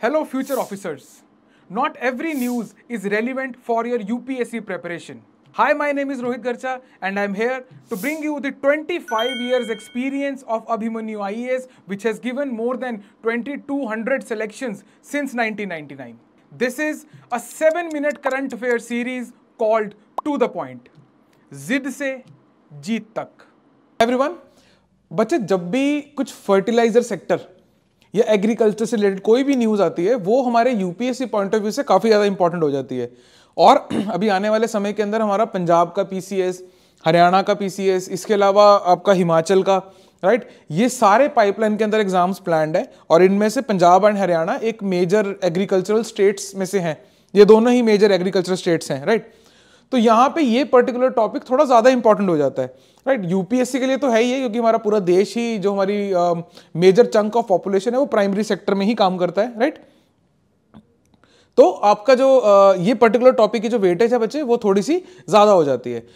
Hello future officers. Not every news is relevant for your UPSC preparation. Hi, my name is Rohit Garcha and I'm here to bring you the 25 years experience of Abhimanyu IAS which has given more than 2200 selections since 1999. This is a 7 minute current affair series called To The Point. जिद से जीत तक everyone बच्चे जब भी कुछ fertiliser sector या agriculture से related कोई भी न्यूज़ आती है वो हमारे यूपीएससी पॉइंट ऑफ व्यू से काफ़ी ज़्यादा इंपॉर्टेंट हो जाती है और अभी आने वाले समय के अंदर हमारा पंजाब का पी हरियाणा का पी इसके अलावा आपका हिमाचल का राइट right? ये सारे पाइपलाइन के अंदर एग्जाम्स प्लान्ड है और इनमें से पंजाब एंड हरियाणा एक मेजर एग्रीकल्चरल स्टेट्स में से हैं ये दोनों ही मेजर एग्रीकल्चरल स्टेट्स हैं राइट तो यहाँ पे ये पर्टिकुलर टॉपिक थोड़ा ज़्यादा इंपॉर्टेंट हो जाता है राइट right? यूपीएससी के लिए तो है ही है क्योंकि हमारा पूरा देश ही जो हमारी मेजर चंक ऑफ पॉपुलेशन है वो प्राइमरी सेक्टर में ही काम करता है राइट right? तो आपका जो ये पर्टिकुलर टॉपिक की जो वेटेज है बच्चे वो थोड़ी सी ज़्यादा हो जाती है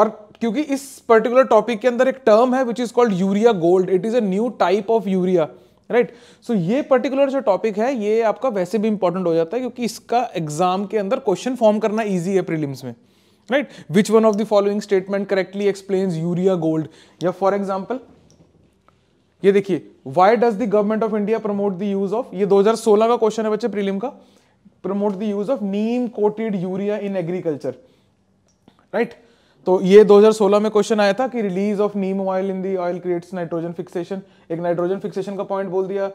और क्योंकि इस पर्टिकुलर टॉपिक के अंदर एक टर्म है which is called urea gold it is a new type of urea right right? So so, ये पर्टिकुलर जो टॉपिक है ये आपका वैसे भी इंपॉर्टेंट हो जाता है क्योंकि इसका एग्जाम के अंदर क्वेश्चन फॉर्म करना ईजी है प्रीलिम्स में right which one of the following statement correctly explain urea gold या फॉर एग्जाम्पल ये देखिए why does the government of India promote the use of ये 2016 का क्वेश्चन है बच्चे प्रीलिम का promote the use of neem coated urea in agriculture right right? तो ये 2016 में क्वेश्चन आया था कि release of neem oil in the oil creates nitrogen fixation एक नाइट्रोजन फिक्सेशन का पॉइंट बोल दिया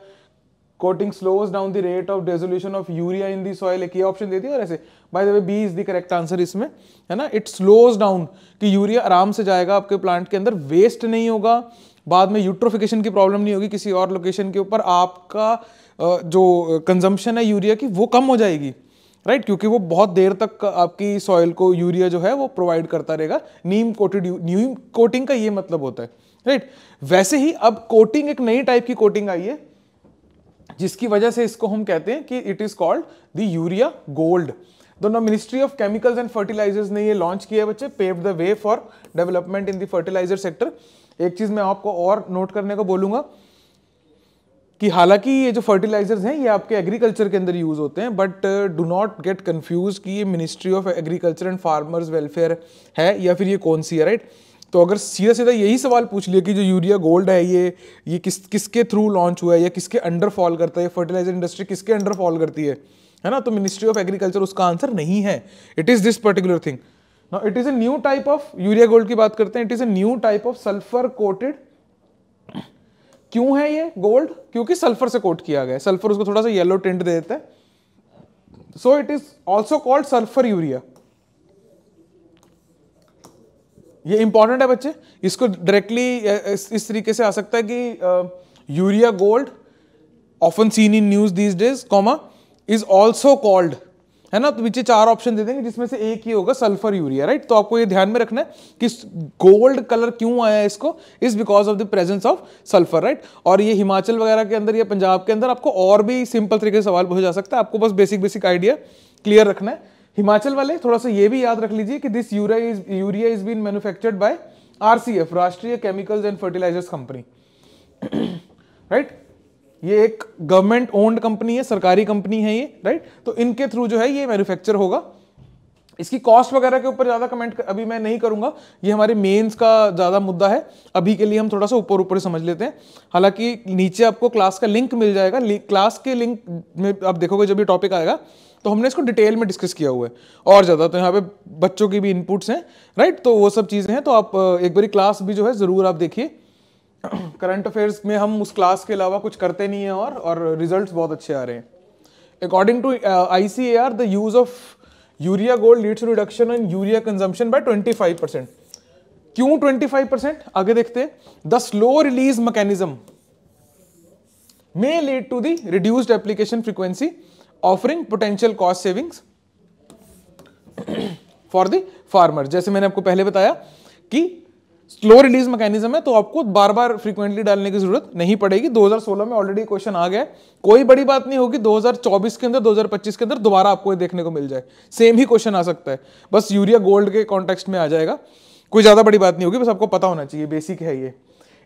coating slows down the rate of dissolution of urea in the soil एक ये ऑप्शन दे दिया और ऐसे by the way B is the correct answer इसमें है ना इट स्लोज डाउन कि यूरिया आराम से जाएगा आपके प्लांट के अंदर वेस्ट नहीं होगा बाद में यूट्रोफिकेशन की प्रॉब्लम नहीं होगी किसी और लोकेशन के ऊपर आपका जो कंजम्पशन है यूरिया की वो कम हो जाएगी राइट right? क्योंकि वो बहुत देर तक आपकी सॉइल को यूरिया जो है वो प्रोवाइड करता रहेगा नीम कोटेड नीम कोटिंग का ये मतलब होता है राइट right? वैसे ही अब कोटिंग एक नई टाइप की कोटिंग आई है जिसकी वजह से इसको हम कहते हैं कि it is called the urea gold दोनों ministry of chemicals and fertilisers ने ये लॉन्च किया है बच्चे pave the way for development in the fertiliser sector एक चीज मैं आपको और नोट करने को बोलूंगा कि हालांकि ये जो फर्टिलाइजर्स हैं ये आपके एग्रीकल्चर के अंदर यूज़ होते हैं but do not get confuse कि ये ministry of agriculture and farmers welfare है या फिर ये कौन सी है राइट तो अगर सीधा सीधा यही सवाल पूछ लिया कि जो यूरिया गोल्ड है ये ये किस किसके थ्रू लॉन्च हुआ है या किसके अंडर फॉल करता है फर्टिलाइजर इंडस्ट्री किसके अंडर फॉल करती है है ना तो मिनिस्ट्री ऑफ एग्रीकल्चर उसका आंसर नहीं है it is this particular thing ना it is a new type of urea gold की बात करते हैं it is a new type of sulphur coated क्यों है ये गोल्ड क्योंकि सल्फर से कोट किया गया सल्फर उसको थोड़ा सा येलो टिंट दे देता है so it is also called sulphur urea ये इंपॉर्टेंट है बच्चे इसको डायरेक्टली इस, इस तरीके से आ सकता है कि urea gold often seen in news these days comma is also called है ना तो नीचे चार ऑप्शन दे देंगे जिसमें से एक ही होगा सल्फर यूरिया राइट तो आपको ये ध्यान में रखना है कि गोल्ड कलर क्यों आया है इसको is because of the presence of sulphur right और ये हिमाचल वगैरह के अंदर या पंजाब के अंदर आपको और भी सिंपल तरीके से सवाल पूछा जा सकता है आपको बस बेसिक बेसिक आइडिया क्लियर रखना है हिमाचल वाले थोड़ा सा ये भी याद रख लीजिए कि this urea is urea is been manufactured by RCF Rashtriya chemicals and fertilisers company right ये एक गवर्नमेंट ओन्ड कंपनी है सरकारी कंपनी है ये राइट तो इनके थ्रू जो है ये मैन्युफैक्चर होगा इसकी कॉस्ट वगैरह के ऊपर ज़्यादा कमेंट कर, अभी मैं नहीं करूंगा ये हमारे मेंस का ज़्यादा मुद्दा है अभी के लिए हम थोड़ा सा ऊपर ऊपर समझ लेते हैं हालांकि नीचे आपको क्लास का लिंक मिल जाएगा क्लास के लिंक में आप देखोगे जब ये टॉपिक आएगा तो हमने इसको डिटेल में डिस्कस किया हुआ है और ज़्यादा तो यहाँ पे बच्चों की भी इनपुट्स हैं राइट तो वो सब चीज़ें हैं तो आप एक बार क्लास भी जो है ज़रूर आप देखिए करंट अफेयर्स में हम उस क्लास के अलावा कुछ करते नहीं हैं और और रिजल्ट्स बहुत अच्छे आ रहे हैं according to I C A R the use of urea gold leads reduction in urea consumption by twenty five percent क्यों ट्वेंटी फाइव परसेंट आगे देखते the slow release mechanism may lead to the reduced application frequency offering potential cost savings for the farmer जैसे मैंने आपको पहले बताया कि slow release mechanism है तो आपको बार बार फ्रीक्वेंटली डालने की जरूरत नहीं पड़ेगी 2016 में ऑलरेडी क्वेश्चन आ गया कोई बड़ी बात नहीं होगी 2024 के अंदर 2025 के अंदर दोबारा आपको ये देखने को मिल जाए सेम ही क्वेश्चन आ सकता है बस यूरिया गोल्ड के कॉन्टेक्स्ट में आ जाएगा कोई ज़्यादा बड़ी बात नहीं होगी बस आपको पता होना चाहिए बेसिक है ये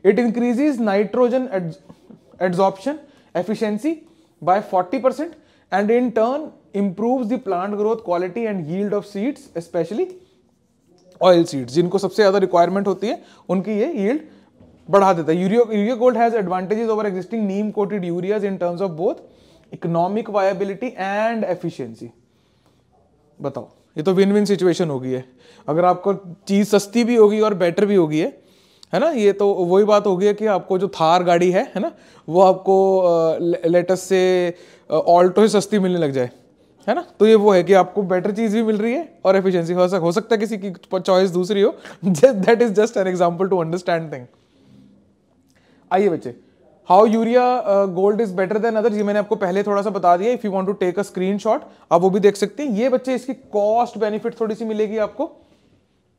it increases nitrogen adsorption efficiency by forty percent and in turn improve the plant growth quality and yield of seeds specially oil seeds जिनको सबसे ज़्यादा रिक्वायरमेंट होती है उनकी ये यील्ड बढ़ा देता है urea urea gold has advantages over existing neem coated ureas in terms of both economic viability and efficiency बताओ ये तो विन विन सिचुएशन होगी है अगर आपको चीज़ सस्ती भी होगी और बेटर भी होगी है है ना ये तो वही बात होगी है कि आपको जो थार गाड़ी है है ना वो आपको लेटेस्ट से ऑल्टो ही सस्ती मिलने लग जाए है ना तो ये वो है कि आपको बेटर चीज़ भी मिल रही है और एफिशिएंसी हो, सक, हो सकता है किसी की चॉइस दूसरी हो that is just an example to understand thing आइए बच्चे how urea gold is better than other ये मैंने आपको पहले थोड़ा सा बता दिया if you want to take a screenshot आप वो भी देख सकते हैं ये बच्चे इसकी कॉस्ट बेनिफिट थोड़ी सी मिलेगी आपको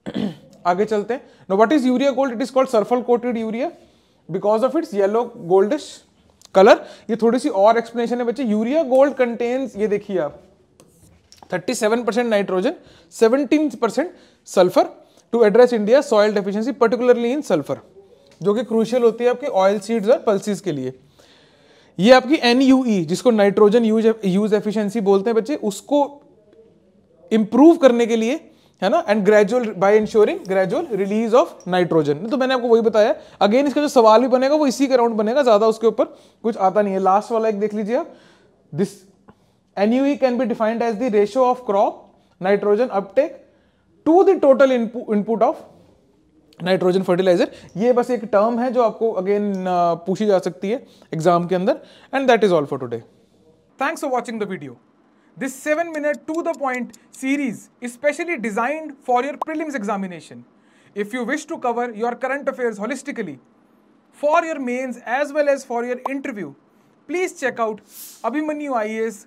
आगे चलते हैं no what is urea gold it is called sulphur coated urea because of its yellow goldish colour ये थोड़ी सी और एक्सप्लेनेशन है बच्चे यूरिया गोल्ड कंटेन्स ये देखिए आप 37 nitrogen, 17 percent sulphur to address India soil deficiency particularly in sulphur जो कि क्रूशियल होती है आपके ऑयल सीड्स और पल्सिस के लिए ये आपकी एन e, जिसको नाइट्रोजन यूज यूज एफिशिएंसी बोलते हैं बच्चे उसको इम्प्रूव करने के लिए है ना and gradual by ensuring gradual release of nitrogen तो मैंने आपको वही बताया अगेन इसका जो सवाल भी बनेगा वो इसी का राउंड बनेगा ज्यादा उसके ऊपर कुछ आता नहीं है लास्ट वाला एक देख लीजिए आप this NUE can be defined as the ratio of crop nitrogen uptake to the total input of nitrogen fertiliser ये बस एक टर्म है जो आपको अगेन uh, पूछी जा सकती है एग्जाम के अंदर and that is all for today thanks for watching the video this seven minute to the point series specially designed for your prelims examination if you wish to cover your current affair holistically for your mains as well as for your interview please check out Abhimanyu I S